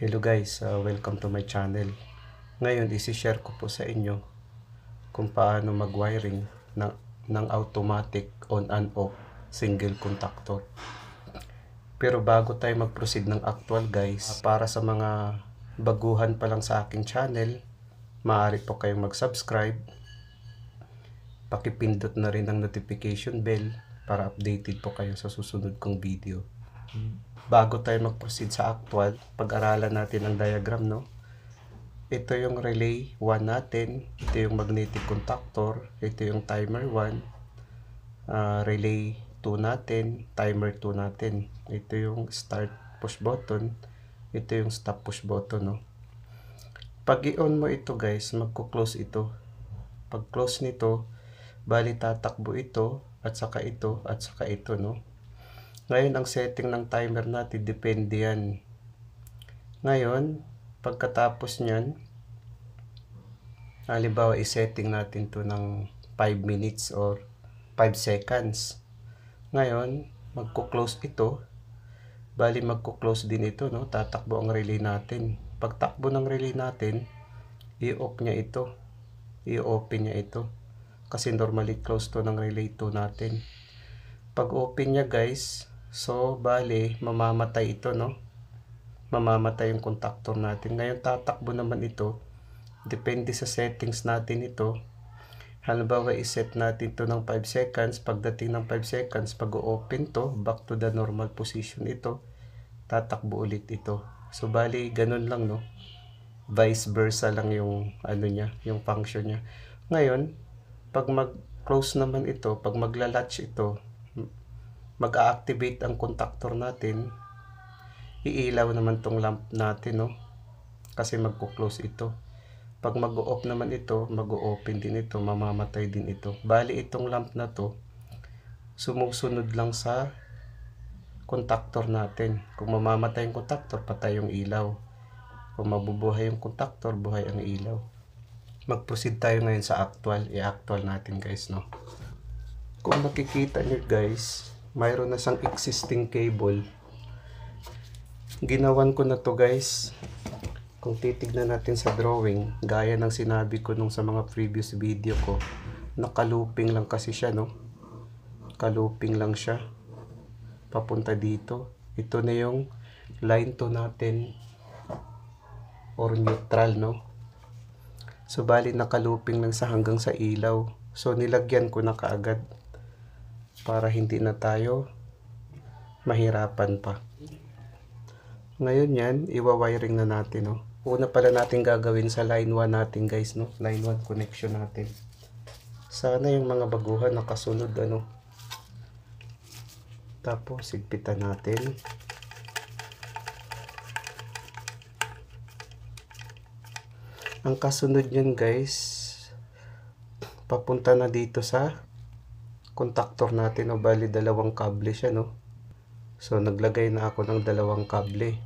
Hello guys, uh, welcome to my channel. Ngayon, isi-share ko po sa inyo kung paano mag-wiring ng, ng automatic on and off single contactor. Pero bago tayo mag-proceed ng actual guys, para sa mga baguhan pa lang sa aking channel, maaari po kayong mag-subscribe. Pakipindot na rin ang notification bell para updated po kayo sa susunod kong video. Hmm bago tayo mag-proceed sa actual, pag-aralan natin ang diagram, no? Ito yung relay 1 natin, ito yung magnetic contactor, ito yung timer 1, uh, ah, relay 2 natin, timer 2 natin. Ito yung start push button, ito yung stop push button, no? Pag i-on mo ito guys, magko-close ito. Pag close nito, bali tatakbo ito, at saka ito, at saka ito, no? Ngayon, ang setting ng timer natin, depende yan. Ngayon, pagkatapos nyan, halimbawa, isetting natin to ng 5 minutes or 5 seconds. Ngayon, magko-close ito. Bali, magko-close din ito, no? Tatakbo ang relay natin. Pagtakbo ng relay natin, i-off niya ito. I-open niya ito. Kasi normally close to ng relay 2 natin. Pag open niya, guys, So, bali, mamamatay ito, no? Mamamatay yung contactor natin. Ngayon, tatakbo naman ito. Depende sa settings natin ito. Halimbawa, iset natin to ng 5 seconds. Pagdating ng 5 seconds, pag-open to, back to the normal position ito. Tatakbo ulit ito. So, bali, ganun lang, no? Vice versa lang yung, ano niya, yung function niya. Ngayon, pag mag-close naman ito, pag magla-latch ito, mag activate ang contactor natin, iilaw naman tong lamp natin, no? Kasi magko-close ito. Pag mag-off naman ito, mag-open din ito, mamamatay din ito. Bali itong lamp na to, sumusunod lang sa contactor natin. Kung mamamatay yung contactor, patay yung ilaw. Kung mabubuhay yung contactor, buhay ang ilaw mag-proceed tayo ngayon sa actual. I-actual natin guys, no? Kung makikita niyo guys, mayroon na sang existing cable ginawan ko na to guys kung titignan natin sa drawing gaya ng sinabi ko nung sa mga previous video ko nakaluping lang kasi siya no kaluping lang siya papunta dito ito na yung line to natin or neutral no so bali nakaluping lang sa hanggang sa ilaw so nilagyan ko na kaagad para hindi na tayo mahirapan pa. Ngayon yan, iwa-wiring na natin. No? Una pala natin gagawin sa line 1 natin guys. No? Line 1 connection natin. Sana yung mga baguhan nakasunod. Ano? Tapos, sigpitan natin. Ang kasunod yan guys, papunta na dito sa contactor natin, no, bali dalawang kable siya, no. So, naglagay na ako ng dalawang kable.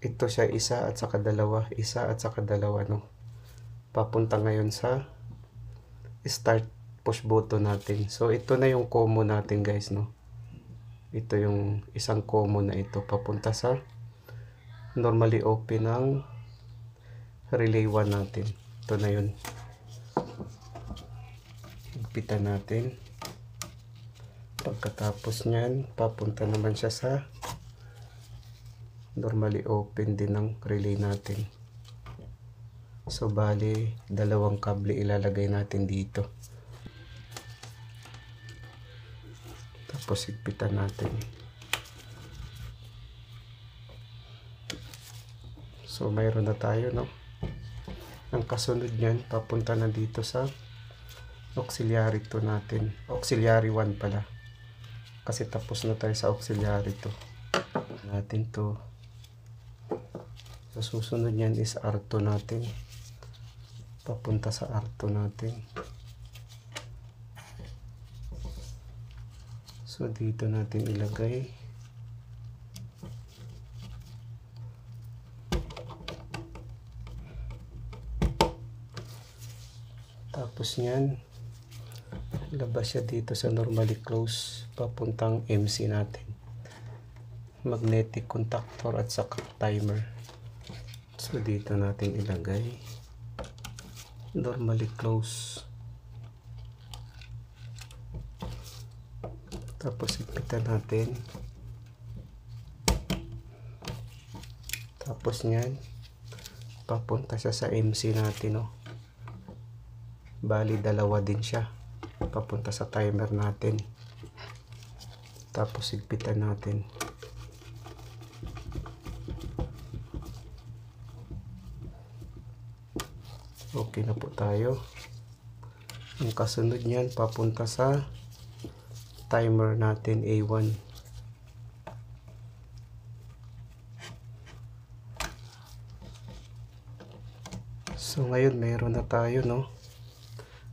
Ito siya isa at saka dalawa, isa at saka dalawa, no. Papunta ngayon sa start push button natin. So, ito na yung combo natin, guys, no. Ito yung isang combo na ito papunta sa normally open ng relay 1 natin. Ito na yun gupitan natin pagkatapos nyan papunta naman siya sa normally open din ng relay natin so bali dalawang kable ilalagay natin dito tapos higpitan natin so mayroon na tayo no ang kasunod nyan papunta na dito sa auxiliary 2 natin. Auxiliary 1 pala. Kasi tapos na tayo sa auxiliary 2. Natin to. Sa so, susunod niyan is R2 natin. Papunta sa R2 natin. So dito natin ilagay. Tapos niyan, labas siya dito sa normally close papuntang MC natin magnetic contactor at saka timer so dito natin ilagay normally close tapos ipitan natin tapos nyan papunta siya sa MC natin oh. bali dalawa din siya papunta sa timer natin tapos igpitan natin okay na po tayo ang kasunod nyan papunta sa timer natin A1 so ngayon meron na tayo no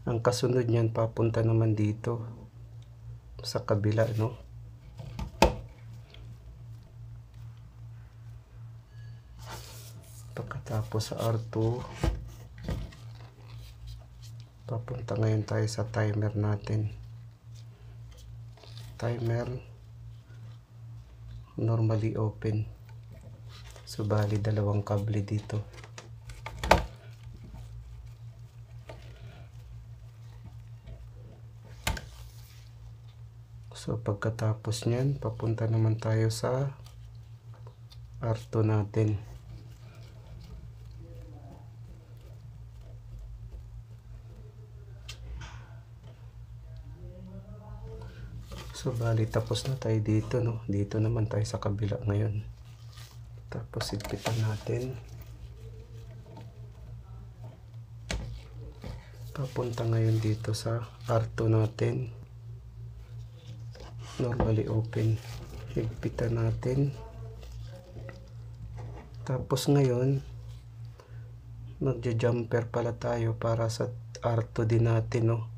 ang kasunod niyan papunta naman dito sa kabila no pagkatapos sa R2 papunta ngayon tayo sa timer natin timer normally open so bali dalawang kable dito So pagkatapos nyan, papunta naman tayo sa R2 natin. So bali tapos na tayo dito no. Dito naman tayo sa kabila ngayon. Tapos ipitan natin. Papunta ngayon dito sa R2 natin normally open higpitan natin tapos ngayon magja-jumper pala tayo para sa R2 din natin no?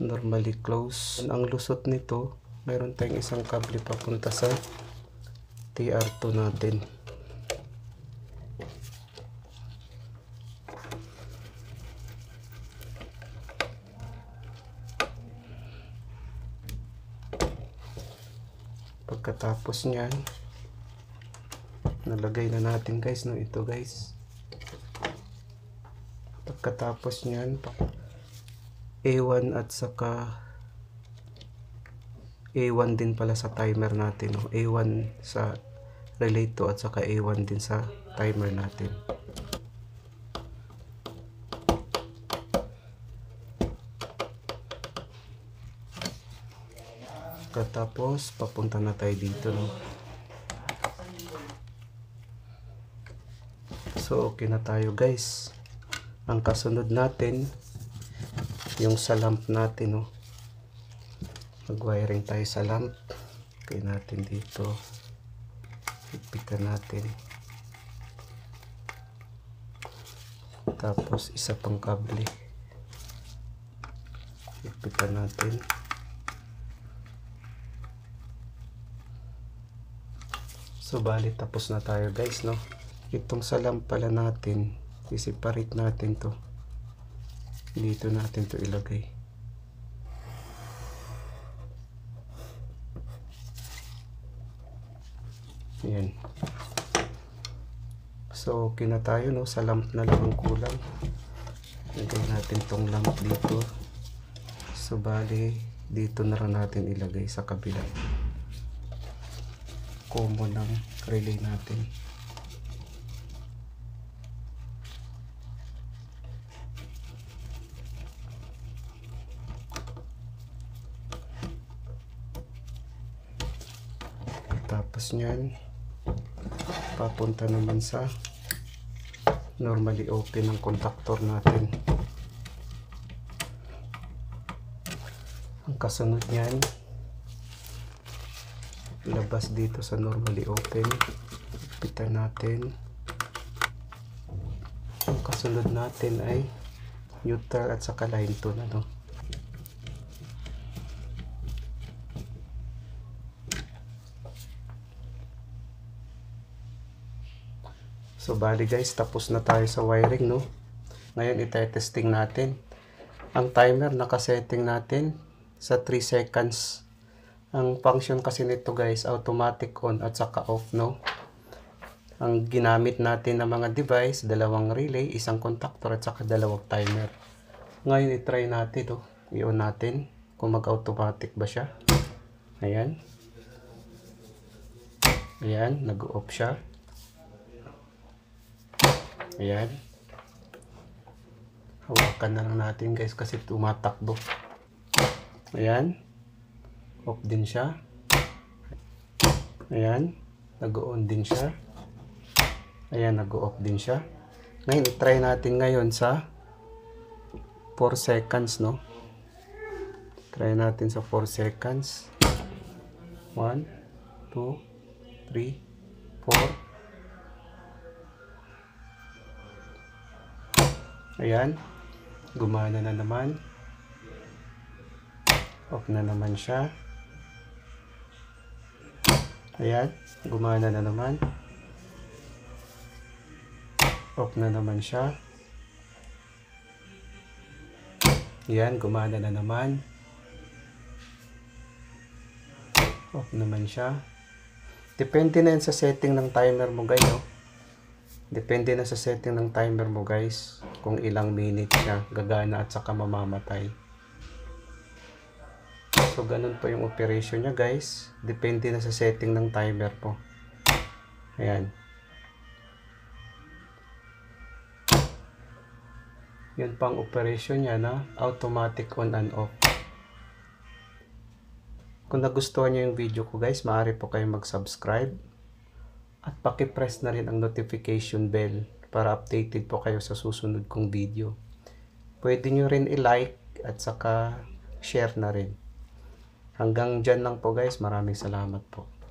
normally close ang lusot nito mayroon tayong isang kable papunta sa TR2 natin Tapos nyan, nalagay na natin guys, no, ito guys. Pagkatapos nyan, A1 at saka A1 din pala sa timer natin, no? A1 sa relay to at saka A1 din sa timer natin. Katapos, papunta na tayo dito. No? So, okay na tayo guys. Ang kasunod natin, yung sa lamp natin. No? Mag-wiring tayo sa lamp. Okay natin dito. Ipitan natin. Tapos, isa pang kable. Ipitan natin. So bali tapos na tayo guys no. Itong salam pala natin, isiparate natin 'to. Dito natin 'to ilagay. Ayan. So okay na tayo no, sa lamp na lang ang kulang. Ilagay natin tong lamp dito. So bali dito na rin natin ilagay sa kabila combo ng relay natin tapos nyan papunta naman sa normally open ng contactor natin ang kasunod nyan labas dito sa normally open pitan natin ang kasunod natin ay neutral at saka line tone ano So bali guys, tapos na tayo sa wiring no. Ngayon i-testing natin. Ang timer naka-setting natin sa 3 seconds. Ang function kasi nito guys, automatic on at saka off, no? Ang ginamit natin ng mga device, dalawang relay, isang contactor at saka dalawang timer. Ngayon i-try natin, oh. I-on natin kung mag-automatic ba siya. Ayan. Ayan, nag-off siya. Ayan. Hawakan na lang natin guys kasi tumatakbo. Ayan off din siya. Ayan, nag-on din siya. Ayan, nag-off din siya. Ngayon, i try natin ngayon sa 4 seconds, no? Try natin sa 4 seconds. 1, 2, 3, 4. Ayan. Gumana na naman. Off na naman siya. Ayan, gumana na naman. Off na naman siya. Ayan, gumana na naman. Off naman siya. Depende na yan sa setting ng timer mo guys. Oh. Depende na sa setting ng timer mo guys. Kung ilang minutes siya gagana at saka mamamatay. So, ganun po yung operation niya guys. Depende na sa setting ng timer po. Ayan. Yun pang operation niya na automatic on and off. Kung nagustuhan niyo yung video ko guys, maaari po kayong mag-subscribe. At paki-press na rin ang notification bell para updated po kayo sa susunod kong video. Pwede niyo rin i-like at saka share na rin. Hanggang dyan lang po guys. Maraming salamat po.